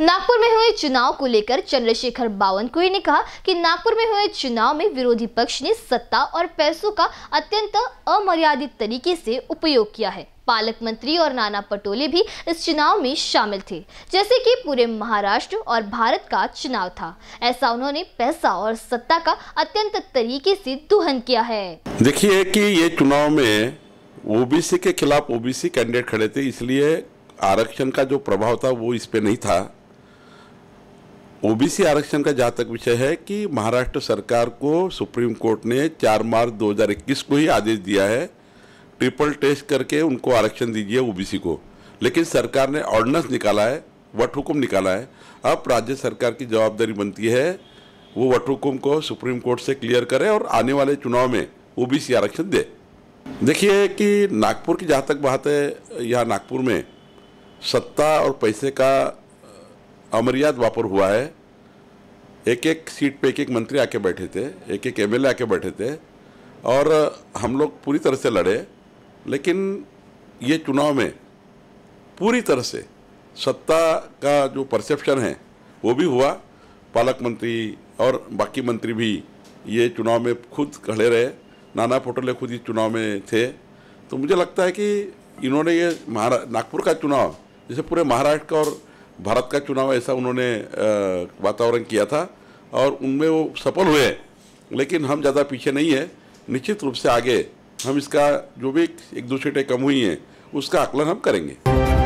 नागपुर में हुए चुनाव को लेकर चंद्रशेखर बावनकुई ने कहा कि नागपुर में हुए चुनाव में विरोधी पक्ष ने सत्ता और पैसों का अत्यंत अमर्यादित तरीके से उपयोग किया है पालक मंत्री और नाना पटोले भी इस चुनाव में शामिल थे जैसे कि पूरे महाराष्ट्र और भारत का चुनाव था ऐसा उन्होंने पैसा और सत्ता का अत्यंत तरीके से दुहन किया है देखिए कि ये चुनाव में ओबीसी के खिलाफ ओबीसी कैंडिडेट खड़े थे इसलिए आरक्षण का जो प्रभाव था वो इस पे नहीं था ओबीसी आरक्षण का जहाँ तक विषय है कि महाराष्ट्र सरकार को सुप्रीम कोर्ट ने 4 मार्च 2021 को ही आदेश दिया है ट्रिपल टेस्ट करके उनको आरक्षण दीजिए ओबीसी को लेकिन सरकार ने ऑर्डिनेंस निकाला है वट हुकुम निकाला है अब राज्य सरकार की जवाबदारी बनती है वो वट हुकुम को सुप्रीम कोर्ट से क्लियर करे और आने वाले चुनाव में ओ आरक्षण दे देखिए कि नागपुर की जहाँ तक बात है यहाँ नागपुर में सत्ता और पैसे का अमरियाद वापर हुआ है एक एक सीट पे एक एक मंत्री आके बैठे थे एक एक एम आके बैठे थे और हम लोग पूरी तरह से लड़े लेकिन ये चुनाव में पूरी तरह से सत्ता का जो परसेप्शन है वो भी हुआ पालक मंत्री और बाकी मंत्री भी ये चुनाव में खुद खड़े रहे नाना पोटोले खुद इस चुनाव में थे तो मुझे लगता है कि इन्होंने ये महारा नागपुर का चुनाव जैसे पूरे महाराष्ट्र का और भारत का चुनाव ऐसा उन्होंने वातावरण किया था और उनमें वो सफल हुए लेकिन हम ज़्यादा पीछे नहीं है निश्चित रूप से आगे हम इसका जो भी एक दूसरे कम हुई हैं उसका आकलन हम करेंगे